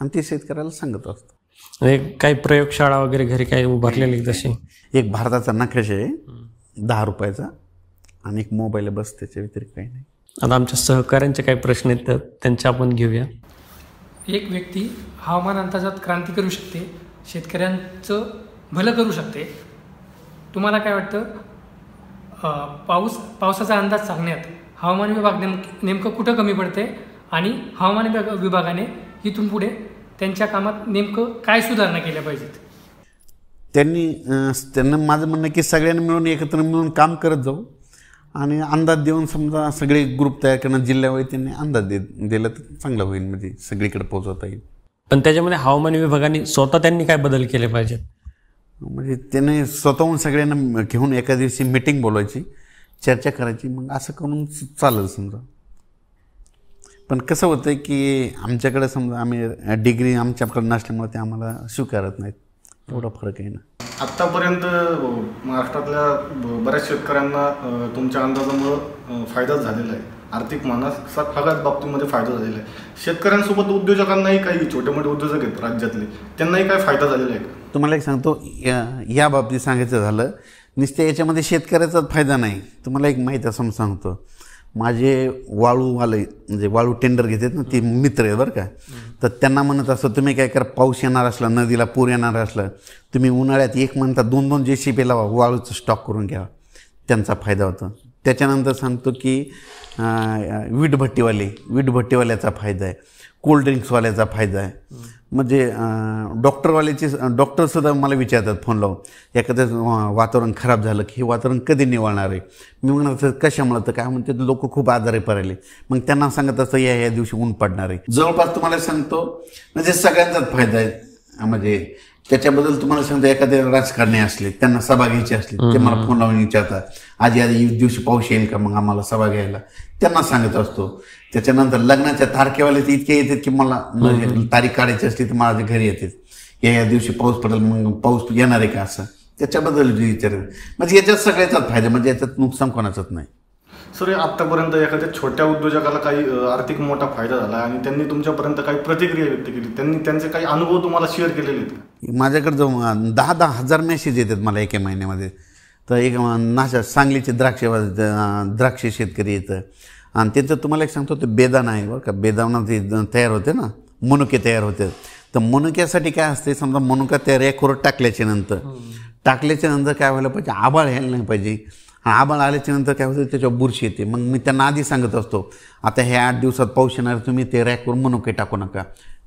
आणि ते शेतकऱ्याला सांगत असतो काही प्रयोगशाळा वगैरे घरी काही उभारलेली जसे एक भारताचा नकाश आहे दहा रुपयाचा आणि एक मोबाईल बस त्याच्या व्यतिरिक्त काही नाही आता आमच्या सहकाऱ्यांचे काही प्रश्न आहेत तर त्यांच्या आपण घेऊया एक व्यक्ती हवामान अंदाजात क्रांती करू शकते शेतकऱ्यांचं भलं करू शकते तुम्हाला काय वाटतं पाऊस पावसाचा अंदाज सांगण्यात हवामान विभाग नेम नेमकं कुठं कमी पडते आणि हवामान विभागाने इथून पुढे त्यांच्या कामात नेमकं काय सुधारणा केल्या पाहिजेत त्यांनी त्यांना माझं म्हणणं की सगळ्यांनी मिळून एकत्र मिळून काम करत जाऊ आणि अंदाज देऊन समजा सगळे ग्रुप तयार करणं जिल्ह्यावर त्यांनी अंदाज दे दिला तर चांगला होईल म्हणजे सगळीकडे पोहोचवता येईल पण त्याच्यामध्ये हवामान विभागाने स्वतः त्यांनी काय बदल केले पाहिजेत म्हणजे त्यांनी स्वतःहून सगळ्यांना घेऊन एका दिवशी मिटिंग बोलवायची चर्चा करायची मग असं करून चालेल समजा पण कसं होतं आहे की आमच्याकडे समजा आम्ही डिग्री आमच्याकडे नसल्यामुळे ते आम्हाला स्वीकारत नाहीत एवढा फरक आहे ना आत्तापर्यंत महाराष्ट्रातल्या बऱ्याच शेतकऱ्यांना तुमच्या अंदाजामुळं फायदाच झालेला आहे आर्थिक मानस सगळ्याच बाबतीमध्ये फायदा झालेला आहे शेतकऱ्यांसोबत उद्योजकांनाही काही छोटे मोठे उद्योजक आहेत राज्यातले त्यांनाही काय फायदा झालेला आहे तुम्हाला एक सांगतो या, या बाबतीत सांगायचं झालं नुसते याच्यामध्ये शेतकऱ्याचाच फायदा नाही तुम्हाला एक माहीत असं सांगतो माझे वाळूवाले म्हणजे वाळू टेंडर घेतात ना ते मित्र आहेत बरं का तर त्यांना म्हणत असं तुम्ही काय करा पाऊस येणार असला नदीला पूर येणार असलं तुम्ही उन्हाळ्यात एक म्हणता दोन दोन जे सी बी लावा वाळूचं स्टॉक करून घ्यावा त्यांचा फायदा होतो त्याच्यानंतर सांगतो की वीटभट्टीवाले वीटभट्टीवाल्याचा फायदा आहे कोल्ड्रिंक्सवाल्याचा फायदा आहे म्हणजे डॉक्टरवाल्याचे डॉक्टरसुद्धा मला विचारतात फोन लावून एखादं वातावरण खराब झालं की हे वातावरण कधी निवळणार आहे मी म्हणत कशा म्हणतं काय म्हणते लोक खूप आजारी पडले मग त्यांना सांगत असतं या या दिवशी ऊन पडणार आहे जवळपास तुम्हाला सांगतो म्हणजे सगळ्यांचाच फायदा आहे म्हणजे त्याच्याबद्दल तुम्हाला सांगतो एखाद्या राजकारणी असले त्यांना सभा घ्यायची असली ते मला फोन लावून विचारतात आज या दिवशी पाऊस येईल का मग आम्हाला सभा घ्यायला त्यांना सांगत असतो त्याच्यानंतर लग्नाच्या तारखेवाले ते इतके येतात की मला तारीख काढायची असली तर माझ्या घरी येते या या दिवशी पाऊस पडेल मग पाऊस येणार आहे का असं त्याच्याबद्दल विचार म्हणजे याच्यात सगळ्याचाच फायदा म्हणजे याच्यात नुकसान कोणाचंच नाही सर आतापर्यंत एखाद्या छोट्या उद्योजकाला काही आर्थिक मोठा फायदा झाला आणि त्यांनी तुमच्यापर्यंत काही प्रतिक्रिया व्यक्त केली त्यांनी त्यांचे काही अनुभव तुम्हाला शेअर केलेले आहेत माझ्याकडे जाऊन दहा दहा हजार मेसेज येतात मला एका महिन्यामध्ये तर एक नाशा सांगलीचे द्राक्षे द्राक्ष शेतकरी येतं आणि त्याचं तुम्हाला एक सांगतो ते बेदाना आहे बरं का बेदाना ते तयार होते ना मनुके तयार होते तर मनुक्यासाठी काय असते समजा मनुका त्या रॅकवर टाकल्याच्या नंतर टाकल्याच्या नंतर काय व्हायला पाहिजे आबाळ यायला नाही पाहिजे आणि आबाळ आल्याच्या नंतर काय होतं त्याच्यावर बुरशी येते मग मी त्यांना आधी सांगत असतो आता हे आठ दिवसात पाऊस येणार तुम्ही ते रॅकवर मनुके टाकू नका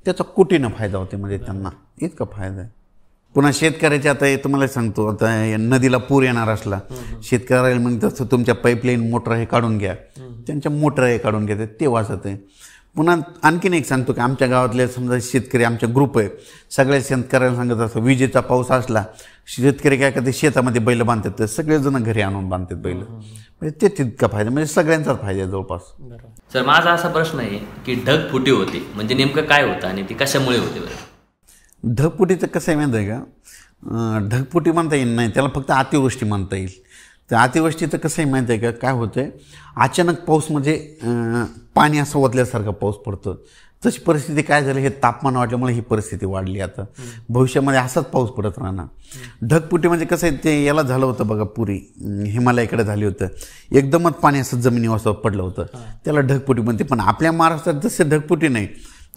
त्याचा कुठेनं फायदा होते म्हणजे त्यांना इतका फायदा आहे पुन्हा शेतकऱ्याच्या आता तुम्हाला सांगतो आता नदीला पूर येणार असला शेतकऱ्याला म्हणजे तसं तुमच्या पाईपलाईन मोटर हे काढून घ्या त्यांच्या मोटर हे काढून घेतात ते वाचत आहे पुन्हा आणखीन एक सांगतो की आमच्या गावातले समजा शेतकरी आमच्या ग्रुप आहे सगळ्या शेतकऱ्यांना सांगत असतो विजेचा पाऊस असला शेतकरी काय करते शेतामध्ये बैल बांधतात तर सगळेजण घरी आणून बांधतात बैल म्हणजे ते तितका फायदा म्हणजे सगळ्यांचाच फायदा आहे जवळपास सर माझा असा प्रश्न आहे की ढग फुटी होती म्हणजे नेमकं काय होतं आणि ती कशामुळे होते बरं ढगपुटीचं कसं आहे माहिती आहे का ढगपुटी म्हणता येईल नाही त्याला फक्त अतिवृष्टी म्हणता येईल तर अतिवृष्टीचं कसं आहे माहिती आहे का काय होतं आहे अचानक पाऊस म्हणजे पाणी असं ओतल्यासारखा पाऊस पडतो तशी परिस्थिती काय झाली हे तापमान वाढल्यामुळे ही परिस्थिती वाढली आता भविष्यामध्ये असाच पाऊस पडत राहणार ढगपुटी म्हणजे कसं आहे ते याला झालं होतं बघा पुरी हिमालयाकडे झाली होतं एकदमच पाणी असं जमिनीवर पडलं होतं त्याला ढगपुटी म्हणते पण आपल्या महाराष्ट्रात जसं ढगपुटी नाही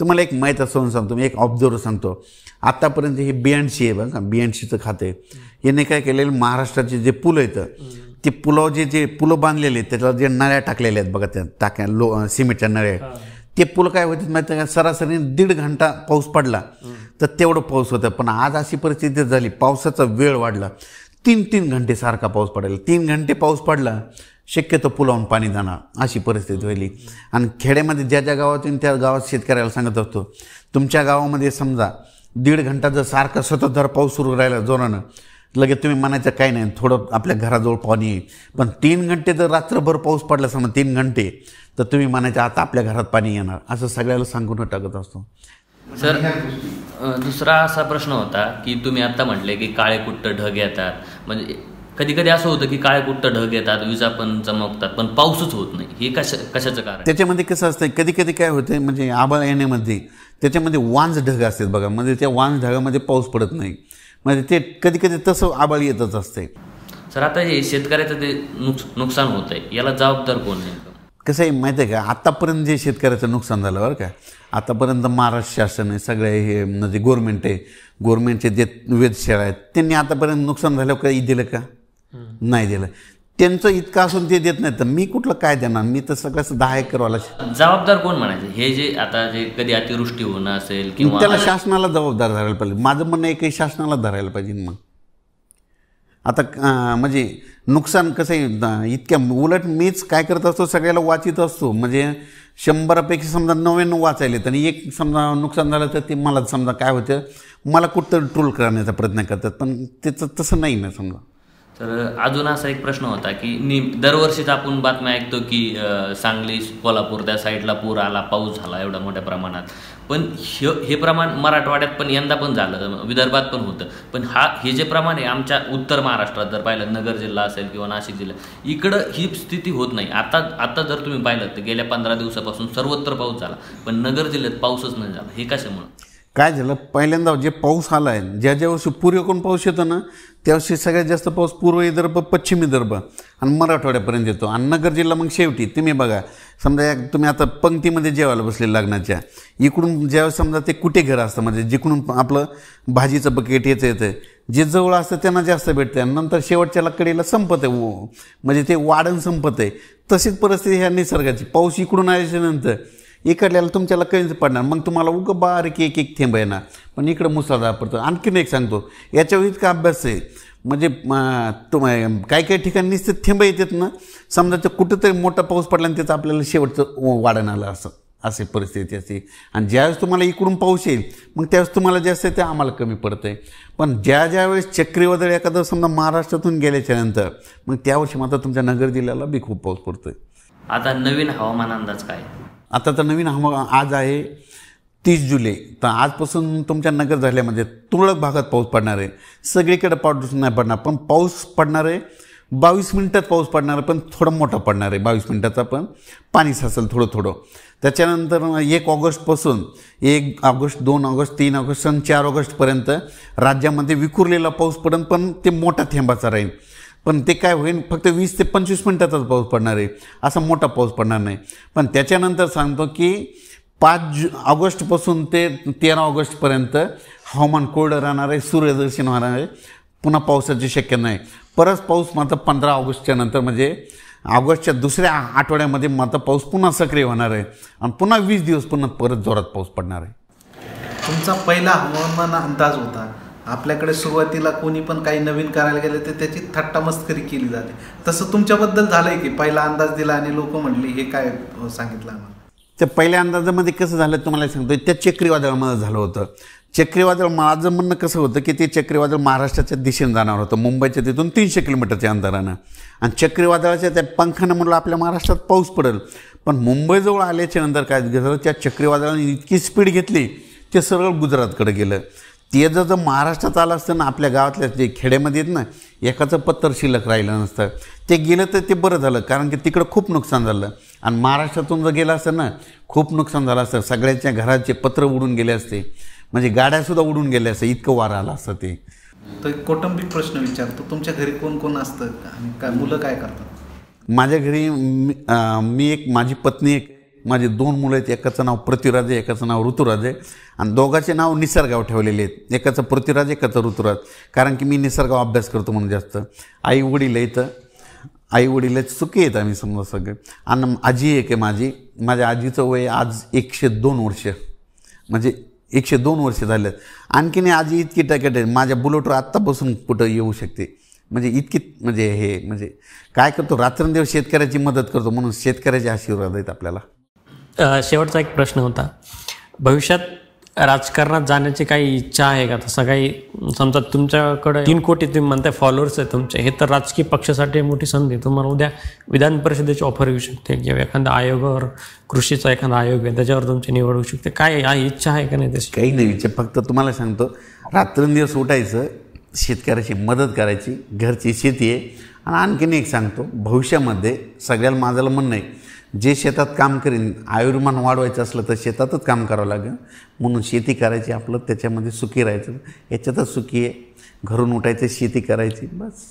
तुम्हाला एक माहीत असं सांगतो मी एक ऑब्झर्वर सांगतो आत्तापर्यंत हे बी एन सी आहे बघा बी एन सीचं खातं आहे याने काय केलेलं महाराष्ट्राचे जे पुलं आहेत ते पुलावर जे जे पुलं बांधलेले आहेत त्याला जे नळ्या टाकलेल्या आहेत बघा त्या टाक्या लो सिमेंटच्या नळ्या ते पुलं काय होते माहिती का सरासरी दीड घंटा पाऊस पडला तर तेवढं पाऊस होतं पण आज अशी परिस्थिती झाली पावसाचा वेळ वाढला तीन तीन घंटे सारखा पाऊस पडेल तीन घंटे पाऊस पडला शक्यतो पुलावून पाणी जाणार अशी परिस्थिती व्हायली आणि खेड्यामध्ये ज्या ज्या गावातून त्या गावात शेतकऱ्याला सांगत असतो तुमच्या गावामध्ये समजा दीड घंटा जर सारखा सततधार पाऊस सुरू राहिला जोरानं लगेच तुम्ही म्हणायचं काही नाही थोडं आपल्या घराजवळ पाणी येईल पण तीन घंटे जर रात्रभर पाऊस पडला समजा तीन घंटे तर तुम्ही म्हणायचं आता आपल्या घरात पाणी येणार असं सगळ्याला सांगून टाकत असतो सर दुसरा असा प्रश्न होता की तुम्ही आता म्हटले की काळे कुट्ट ढग येतात म्हणजे कधी कधी असं होतं की काळे कुट्ट ढग येतात विजा पण चमकतात पण पाऊसच होत नाही हे कशा कशाचं कारण त्याच्यामध्ये कसं असतं कधी कधी काय होतं म्हणजे आबळ येण्यामध्ये त्याच्यामध्ये वांज ढग असतात बघा म्हणजे त्या वांज ढगामध्ये पाऊस पडत नाही म्हणजे ते कधी कधी तसं आबाळ येतच असते सर आता हे शेतकऱ्याचं ते नुकसान होत आहे याला जबाबदार कोण आहे कसं आहे माहिती आहे का आत्तापर्यंत जे शेतकऱ्याचं नुकसान झालं बरं का आतापर्यंत महाराष्ट्र शासन आहे सगळे हे म्हणजे गोरमेंट आहे गोरमेंटचे जे वेधशाळा आहेत त्यांनी आतापर्यंत नुकसान झालं काही दिलं का नाही दिलं त्यांचं इतकं असून ते देत नाही तर मी कुठलं काय देणार मी तर सगळं दहा एकरवाला जबाबदार कोण म्हणायचे हे जे आता जे कधी अतिवृष्टी होणं असेल किंवा त्याला शासनाला जबाबदार धरायला पाहिजे माझं म्हणणं एकही शासनाला धरायला पाहिजे मग आता म्हणजे नुकसान कसं आहे इतक्या उलट मीच काय करत असतो सगळ्याला वाचित असतो म्हणजे शंभरापैकी समजा नव्याण्णव वाचायले आणि एक समजा नुकसान झालं तर ते मला समजा काय होतं मला कुठंतरी ट्रोल करण्याचा प्रयत्न करतात पण त्याचं तसं नाही ना समजा तर अजून असा एक प्रश्न होता की नेम दरवर्षीच आपण बातम्या ऐकतो की सांगली कोल्हापूर त्या साईडला पूर आला पाऊस झाला एवढ्या मोठ्या प्रमाणात पण हे हे प्रमाण मराठवाड्यात पण यंदा पण झालं विदर्भात पण होतं पण हा हे जे प्रमाण आहे आमच्या उत्तर महाराष्ट्रात जर पाहिलं नगर जिल्हा असेल किंवा नाशिक जिल्हा इकडं ही स्थिती होत नाही आता आता जर तुम्ही पाहिलं तर गेल्या पंधरा दिवसापासून सर्वत्र पाऊस झाला पण नगर जिल्ह्यात पाऊसच नाही झाला हे कशामुळं काय झालं पहिल्यांदा जे पाऊस आला आहे ज्या ज्या वर्षी पूर्वेकडून पाऊस येतो ना त्या वर्षी सगळ्यात जास्त पाऊस पूर्व विदर्भ पश्चिम विदर्भ आणि मराठवाड्यापर्यंत येतो आणि नगर जिल्हा मग शेवटी तुम्ही बघा समजा तुम्ही आता पंक्तीमध्ये जेवायला बसले लग्नाच्या इकडून ज्यावेळेस समजा ते कुठे घर असतं म्हणजे जिकडून आपलं भाजीचं बकेट येतं येतं जे जवळ असतं त्यांना जास्त भेटतं आणि नंतर शेवटच्या लकडीला संपत आहे म्हणजे ते वाढण संपत आहे तशीच परिस्थिती ह्या निसर्गाची पाऊस इकडून आल्याच्यानंतर इकडल्याला तुमच्याला कैंज पडणार मग तुम्हाला उग बारीक एक एक थेंब येणार पण इकडं मुसळधार पडतो आणखीन एक सांगतो याच्यावर इतका अभ्यास आहे म्हणजे तुम काही काही ठिकाणी निश्चित थेंब येतात ना समजा तर कुठंतरी मोठा पाऊस पडला आणि त्याचं आपल्याला शेवटचं वाढण आलं असं असे परिस्थिती असते आणि ज्यावेळेस तुम्हाला इकडून पाऊस येईल मग त्यावेळेस तुम्हाला जास्त ते आम्हाला कमी पडतं आहे पण ज्या ज्या वेळेस चक्रीवादळ एखादं समजा महाराष्ट्रातून नंतर मग त्यावर्षी मात्र तुमच्या नगर जिल्ह्याला बी खूप पाऊस पडतो आता नवीन हवामान अंदाज काय आता तर नवीन हवा आज आहे तीस जुलै तर आजपासून तुमच्या नगर झाल्यामध्ये तुरळक भागात पाऊस पडणार आहे सगळीकडे पाऊस नाही पडणार पण पाऊस पडणार आहे बावीस मिनटात पाऊस पडणार आहे पण थोडं मोठा पडणार आहे बावीस मिनटाचा पण पाणी साचेल थोडं थोडं त्याच्यानंतर एक ऑगस्टपासून एक ऑगस्ट दोन ऑगस्ट तीन ऑगस्ट आणि चार ऑगस्टपर्यंत राज्यामध्ये विखुरलेला पाऊस पडेल पण ते मोठा थेंबाचा राहील पण ते काय होईल फक्त वीस ते पंचवीस मिनटातच पाऊस पडणार आहे असा मोठा पाऊस पडणार नाही पण त्याच्यानंतर सांगतो की पाच जु ऑगस्टपासून ते तेरा ऑगस्टपर्यंत हवामान कोरडं राहणार आहे सूर्यदर्शन होणार आहे पुन्हा पावसाची शक्यता नाही परत पाऊस मात्र पंधरा ऑगस्टच्या नंतर म्हणजे ऑगस्टच्या दुसऱ्या आठवड्यामध्ये मात्र पाऊस पुन्हा सक्रिय होणार आहे आणि पुन्हा वीस दिवस पुन्हा परत जोरात पाऊस पडणार आहे तुमचा पहिला हवामान अंदाज होता आपल्याकडे सुरुवातीला कोणी पण काही नवीन करायला गेलं तर त्याची थट्टा मस्करी केली जाते तसं तुमच्याबद्दल झालंय की पहिला अंदाज दिला आणि लोक म्हणले हे काय सांगितलं आम्हाला त्या पहिल्या अंदाजामध्ये कसं झालं तुम्हाला सांगतो त्या चक्रीवादळामध्ये झालं होतं चक्रीवादळ माझं म्हणणं कसं होतं की ते चक्रीवादळ महाराष्ट्राच्या दिशेनं जाणार होतं मुंबईच्या तिथून तीनशे किलोमीटरच्या अंतरानं आणि चक्रीवादळाच्या त्या पंखानं म्हणलं आपल्या महाराष्ट्रात पाऊस पडेल पण मुंबईजवळ आल्याच्या नंतर काय झालं त्या चक्रीवादळाने इतकी स्पीड घेतली ते सरळ गुजरातकडे गेलं ते जर जर महाराष्ट्रात आलं असतं ना आपल्या गावातल्या जे खेड्यामध्ये आहेत ना एकाचं पत्तर शिल्लक राहिलं नसतं ते गेलं तर ते बरं झालं कारण की तिकडं खूप नुकसान झालं आणि महाराष्ट्रातून जर गेलं असतं ना खूप नुकसान झालं असतं सगळ्यांच्या घराचे पत्र उडून गेले असते म्हणजे गाड्यासुद्धा उडून गेल्या असतं इतकं वारं आला असतं ते तर कौटुंबिक प्रश्न विचारतो तुमच्या घरी कोण कोण असतं आणि काय मुलं काय करतात माझ्या घरी मी एक माझी पत्नी एक माझे दोन मुलं आहेत एकाचं नाव प्रतिराज आहे एकाचं नाव ऋतुराज आहे आणि दोघाचे नाव निसर्गाव ठेवलेले आहेत एकाचं पृथ्वीराज एकाचं ऋतुराज कारण की मी निसर्गाव अभ्यास करतो म्हणून जास्त आई वडील इथं आई वडील चुकी आहेत आम्ही समजा सगळे आणि आजी एक आहे माझी माझ्या आजीचं वय आज एकशे दोन वर्ष म्हणजे एकशे दोन वर्ष झालेत आणखीन आजी इतकी टॅकेट आहे माझ्या बुलेटवर आत्तापासून कुठं येऊ शकते म्हणजे इतकी म्हणजे हे म्हणजे काय करतो रात्रंदिवस शेतकऱ्याची मदत करतो म्हणून शेतकऱ्याचे आशीर्वाद आहेत आपल्याला शेवटचा एक प्रश्न होता भविष्यात राजकारणात जाण्याची काही इच्छा आहे का तसं काही समजा तुमच्याकडे तीन कोटी तुम्ही म्हणताय फॉलोअर्स आहे तुमचे हे तर राजकीय पक्षासाठी मोठी संधी तुम्हाला उद्या विधान परिषदेची ऑफर येऊ शकते किंवा एखादा आयोगावर कृषीचा एखादा आयोग आहे त्याच्यावर तुमची निवड होऊ शकते काय इच्छा आहे का नाही त्याची काही नाही इच्छा फक्त तुम्हाला सांगतो रात्रंदिवस उठायचं शेतकऱ्याची मदत करायची घरची शेती आहे आणि आणखीन एक सांगतो भविष्यामध्ये सगळ्याला माझं म्हणणं आहे जे शेतात काम करीन आयुर्मान वाढवायचं असलं तर शेतातच काम करावं लागेल म्हणून शेती करायची आपलं त्याच्यामध्ये सुखी राहायचं याच्यातच सुखी आहे घरून उठायचं शेती करायची बस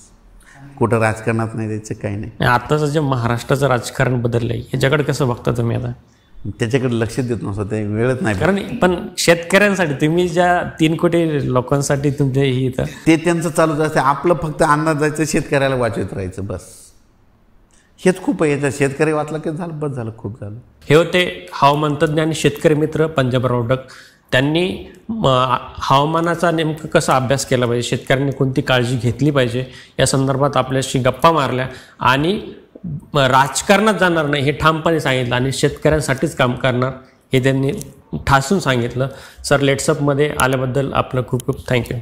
कुठं राजकारणात नाही द्यायचं काही नाही आत्ताचं जे महाराष्ट्राचं राजकारण बदललं आहे याच्याकडे कसं बघता तुम्ही आता त्याच्याकडे लक्ष देत नसतो ते वेळच नाही कारण पण शेतकऱ्यांसाठी तुम्ही ज्या तीन कोटी लोकांसाठी तुमच्या हे ते त्यांचं चालूच असते आपलं फक्त अन्नात जायचं शेतकऱ्याला वाचवत राहायचं बस हेच खूप आहे त्या शेतकरी वाचला की झालं बस झालं खूप झालं हे होते हवामान तज्ज्ञ आणि शेतकरी मित्र पंजाब डक त्यांनी हवामानाचा नेमकं कसा अभ्यास केला पाहिजे शेतकऱ्यांनी कोणती काळजी घेतली पाहिजे या संदर्भात आपल्याशी गप्पा मारल्या आणि राजकारणात जाणार नाही हे ठामपणे सांगितलं आणि शेतकऱ्यांसाठीच काम करणार हे त्यांनी ठासून सांगितलं सर लेट्सअपमध्ये आल्याबद्दल आपलं खूप खूप थँक्यू